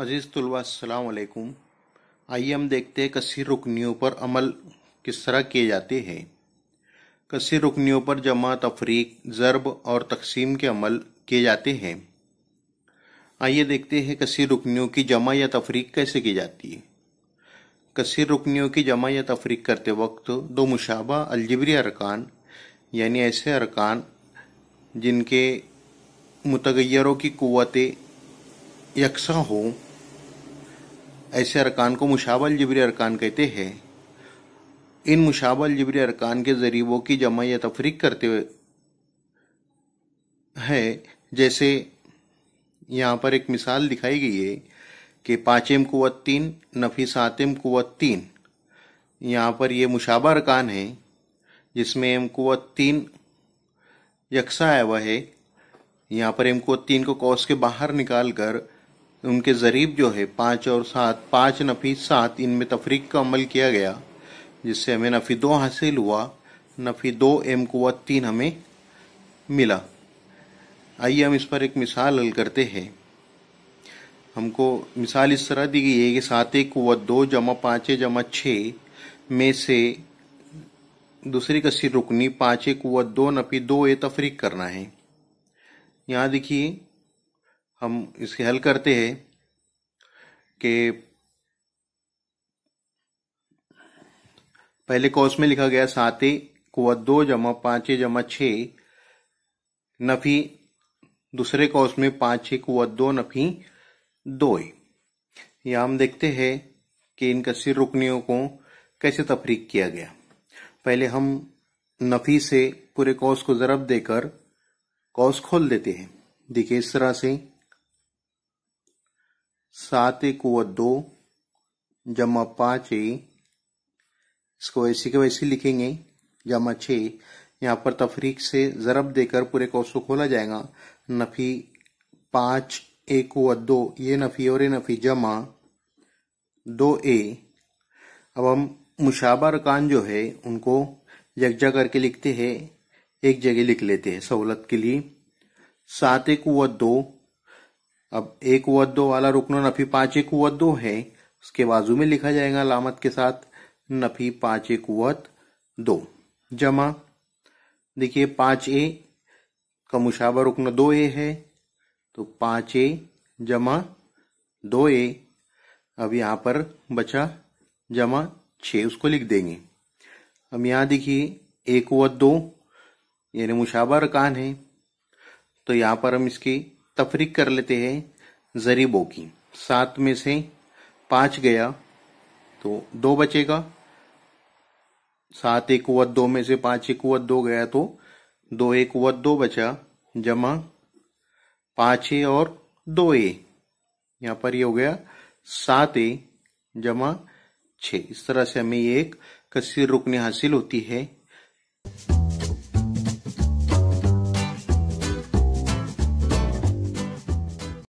अजीज़ तलबा असलकुम आइए हम देखते हैं कसर रुकनियों पर अमल किस तरह किए जाते हैं कसर रुकनियों पर जमा तफरीक ज़रब और तकसीम के अमल किए जाते हैं आइए देखते हैं कसी रुकनियों की जमा या तफरीक कैसे की जाती है कसर रुकनियों की जमा या तफरीक करते वक्त दो मुशाबा अलजबरी अरकान यानी ऐसे अरकान जिनके मुतगैरों की क़वतें यकसा हों ऐसे अरकान को मुशावल जबरी अरकान कहते हैं इन मुशावल जबरी अरकान के जरीबों की जमा या तफरीक करते हुए है जैसे यहाँ पर एक मिसाल दिखाई गई है कि पाँचम कुत तीन नफी सातम कुत तीन यहाँ पर ये मुशाबा अरकान है जिसमें एम कुत तीन यकसा आया हुआ है यहाँ पर एम कुत तीन को कौस के बाहर निकाल कर उनके ज़रीब जो है पाँच और सात पाँच नफ़ी सात इनमें तफरीक का अमल किया गया जिससे हमें नफ़ी दो हासिल हुआ नफ़ी दो एम कुत तीन हमें मिला आइए हम इस पर एक मिसाल हल करते हैं हमको मिसाल इस तरह दी गई है कि सात एक कुत दो जमा पाँच जमा छः में से दूसरी कसी रुकनी पाँच एक कुत दो नफ़ी दो ए तफरीक करना है यहाँ देखिए हम इसके हल करते हैं कि पहले कोर्स में लिखा गया साते को दो जमा पांचे जमा छ नफी दूसरे कोर्स में पांच छः को दो नफी दो यह हम देखते हैं कि इन कसी रुकनियों को कैसे तफरीक किया गया पहले हम नफी से पूरे कोर्स को ज़रब देकर कोर्स खोल देते हैं देखिए इस तरह से सात एक व दो जमा पाँच ए इसको वैसे के वैसे लिखेंगे जमा छः यहाँ पर तफरीक से ज़रब देकर पूरे कोस को खोला जाएगा नफ़ी पाँच एक व दो ये नफ़ी और ये नफ़ी जमा दो ए अब हम मुशाबा अरकान जो है उनको यकजा करके लिखते हैं एक जगह लिख लेते हैं सहूलत के लिए सात एक व दो अब एक दो वाला रुकन नफी पांच एक दो है उसके बाजू में लिखा जाएगा लामत के साथ नफी पांच एक वत दो जमा देखिए पांच ए का मुशाबा रुकन दो ए है तो पांच ए जमा दो ए अब यहां पर बचा जमा छ उसको लिख देंगे अब यहां देखिए एक व दो यानी मुशाबा रकान है तो यहां पर हम इसकी तफरीक कर लेते हैं जरीबों की सात में से पांच गया तो दो बचेगा सात एक व दो में से पांच एक व दो गया तो दो एक व दो बचा जमा पांच ए और दो ए यहां पर ये यह हो गया सात ए जमा छ इस तरह से हमें एक कसीर रुकने हासिल होती है